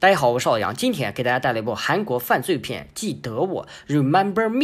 大家好，我是老杨，今天给大家带来一部韩国犯罪片《记得我 Remember Me》，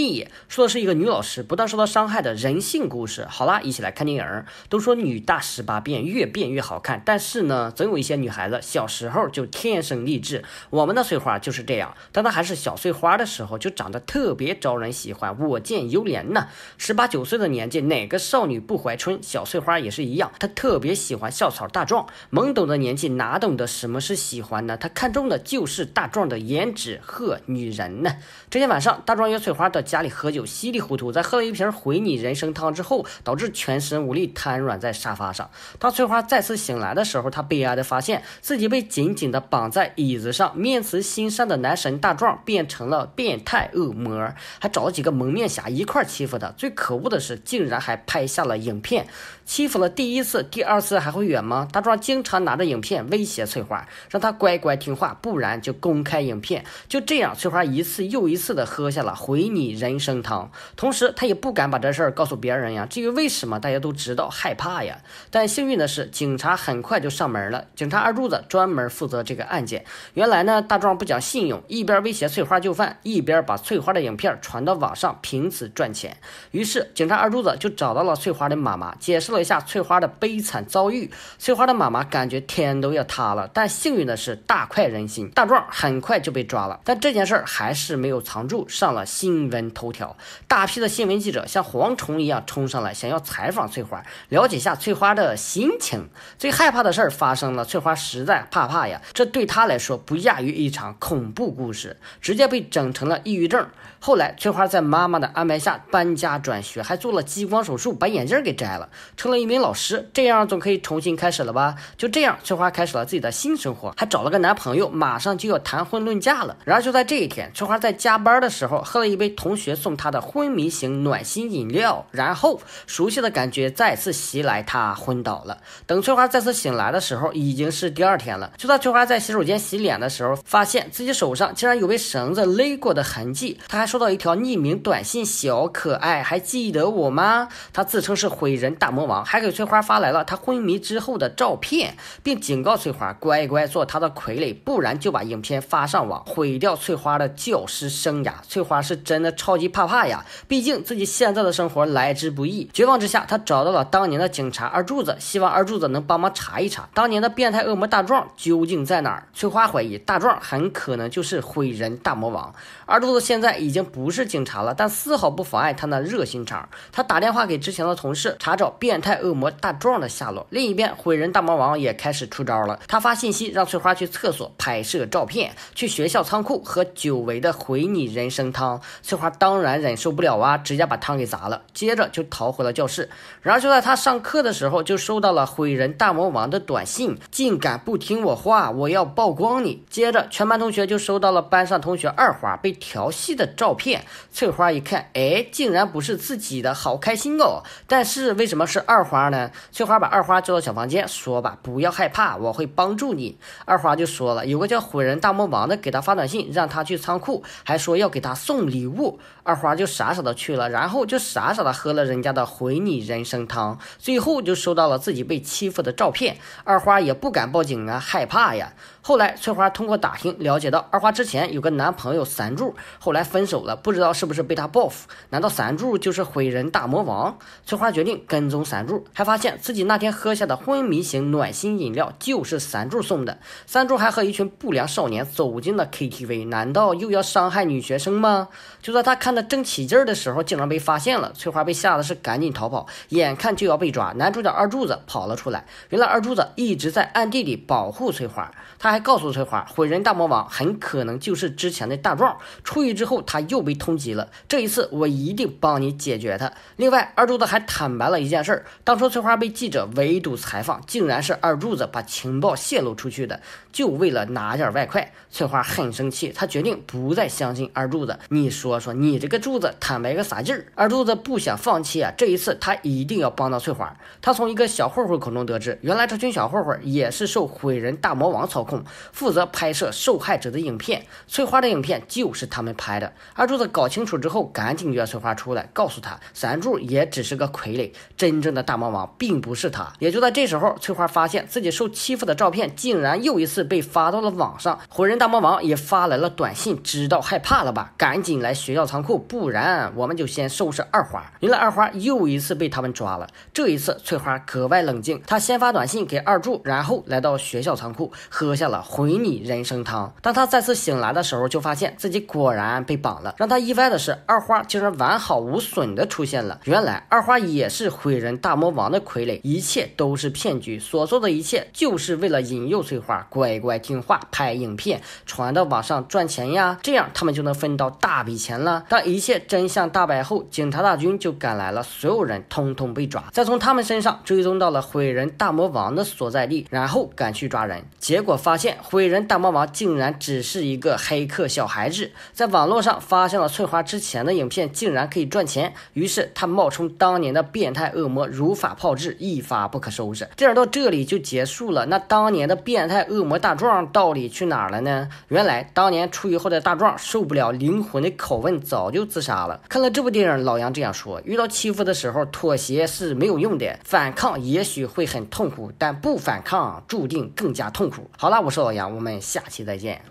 说的是一个女老师不断受到伤害的人性故事。好啦，一起来看电影。都说女大十八变，越变越好看，但是呢，总有一些女孩子小时候就天生丽质。我们的翠花就是这样，当她还是小翠花的时候，就长得特别招人喜欢，我见犹怜呢。十八九岁的年纪，哪个少女不怀春？小翠花也是一样，她特别喜欢校草大壮。懵懂的年纪，哪懂得什么是喜欢呢？她看中。的就是大壮的颜值和女人呢。这天晚上，大壮约翠花到家里喝酒，稀里糊涂在喝了一瓶回你人参汤之后，导致全身无力，瘫软在沙发上。当翠花再次醒来的时候，她悲哀的发现自己被紧紧的绑在椅子上面，慈心善的男神大壮变成了变态恶魔，还找了几个蒙面侠一块欺负她。最可恶的是，竟然还拍下了影片。欺负了第一次，第二次还会远吗？大壮经常拿着影片威胁翠花，让她乖乖听话。不然就公开影片，就这样，翠花一次又一次的喝下了毁你人生汤。同时，她也不敢把这事儿告诉别人呀。至于为什么，大家都知道，害怕呀。但幸运的是，警察很快就上门了。警察二柱子专门负责这个案件。原来呢，大壮不讲信用，一边威胁翠花就范，一边把翠花的影片传到网上，凭此赚钱。于是，警察二柱子就找到了翠花的妈妈，解释了一下翠花的悲惨遭遇。翠花的妈妈感觉天都要塌了。但幸运的是，大快人。心。大壮很快就被抓了，但这件事儿还是没有藏住，上了新闻头条。大批的新闻记者像蝗虫一样冲上来，想要采访翠花，了解下翠花的心情。最害怕的事儿发生了，翠花实在怕怕呀，这对她来说不亚于一场恐怖故事，直接被整成了抑郁症。后来，翠花在妈妈的安排下搬家转学，还做了激光手术，把眼镜给摘了，成了一名老师。这样总可以重新开始了吧？就这样，翠花开始了自己的新生活，还找了个男朋友。马上就要谈婚论嫁了。然而就在这一天，翠花在加班的时候喝了一杯同学送她的昏迷型暖心饮料，然后熟悉的感觉再次袭来，她昏倒了。等翠花再次醒来的时候，已经是第二天了。就在翠花在洗手间洗脸的时候，发现自己手上竟然有被绳子勒过的痕迹。她还收到一条匿名短信：“小可爱，还记得我吗？”她自称是毁人大魔王，还给翠花发来了她昏迷之后的照片，并警告翠花乖乖做她的傀儡，不。然就把影片发上网，毁掉翠花的教师生涯。翠花是真的超级怕怕呀，毕竟自己现在的生活来之不易。绝望之下，她找到了当年的警察二柱子，希望二柱子能帮忙查一查当年的变态恶魔大壮究竟在哪儿。翠花怀疑大壮很可能就是毁人大魔王。二柱子现在已经不是警察了，但丝毫不妨碍他那热心肠。他打电话给之前的同事，查找变态恶魔大壮的下落。另一边，毁人大魔王也开始出招了。他发信息让翠花去厕所拍。拍摄照片，去学校仓库喝久违的毁你人生汤。翠花当然忍受不了啊，直接把汤给砸了，接着就逃回了教室。然而就在她上课的时候，就收到了毁人大魔王的短信：“竟敢不听我话，我要曝光你！”接着全班同学就收到了班上同学二花被调戏的照片。翠花一看，哎，竟然不是自己的，好开心哦！但是为什么是二花呢？翠花把二花叫到小房间，说吧，不要害怕，我会帮助你。二花就说了，有个。叫毁人大魔王的给他发短信，让他去仓库，还说要给他送礼物。二花就傻傻的去了，然后就傻傻的喝了人家的毁你人生汤，最后就收到了自己被欺负的照片。二花也不敢报警啊，害怕呀。后来，翠花通过打听了解到，二花之前有个男朋友三柱，后来分手了，不知道是不是被他报复。难道三柱就是毁人大魔王？翠花决定跟踪三柱，还发现自己那天喝下的昏迷型暖心饮料就是三柱送的。三柱还和一群不良少年走进了 KTV，难道又要伤害女学生吗？就在他看得正起劲儿的时候，竟然被发现了。翠花被吓得是赶紧逃跑，眼看就要被抓，男主角二柱子跑了出来。原来二柱子一直在暗地里保护翠花，他。还告诉翠花，毁人大魔王很可能就是之前的大壮出狱之后，他又被通缉了。这一次我一定帮你解决他。另外，二柱子还坦白了一件事儿：当初翠花被记者围堵采访，竟然是二柱子把情报泄露出去的，就为了拿点外快。翠花很生气，她决定不再相信二柱子。你说说，你这个柱子坦白个啥劲儿？二柱子不想放弃啊，这一次他一定要帮到翠花。他从一个小混混口中得知，原来这群小混混也是受毁人大魔王操控。负责拍摄受害者的影片，翠花的影片就是他们拍的。二柱子搞清楚之后，赶紧约翠花出来，告诉他，三柱也只是个傀儡，真正的大魔王并不是他。也就在这时候，翠花发现自己受欺负的照片竟然又一次被发到了网上，火人大魔王也发来了短信，知道害怕了吧？赶紧来学校仓库，不然我们就先收拾二花。原来二花又一次被他们抓了，这一次翠花格外冷静，她先发短信给二柱，然后来到学校仓库，喝下了。毁你人参汤。当他再次醒来的时候，就发现自己果然被绑了。让他意外的是，二花竟然完好无损的出现了。原来，二花也是毁人大魔王的傀儡，一切都是骗局。所做的一切就是为了引诱翠花乖乖听话，拍影片传到网上赚钱呀，这样他们就能分到大笔钱了。当一切真相大白后，警察大军就赶来了，所有人通通被抓。再从他们身上追踪到了毁人大魔王的所在地，然后赶去抓人，结果发现。现毁人大魔王竟然只是一个黑客小孩子，在网络上发现了翠花之前的影片，竟然可以赚钱。于是他冒充当年的变态恶魔，如法炮制，一发不可收拾。电影到这里就结束了。那当年的变态恶魔大壮到底去哪了呢？原来当年出狱后的大壮受不了灵魂的拷问，早就自杀了。看了这部电影，老杨这样说：遇到欺负的时候，妥协是没有用的，反抗也许会很痛苦，但不反抗注定更加痛苦。好了，我。这样，我们下期再见。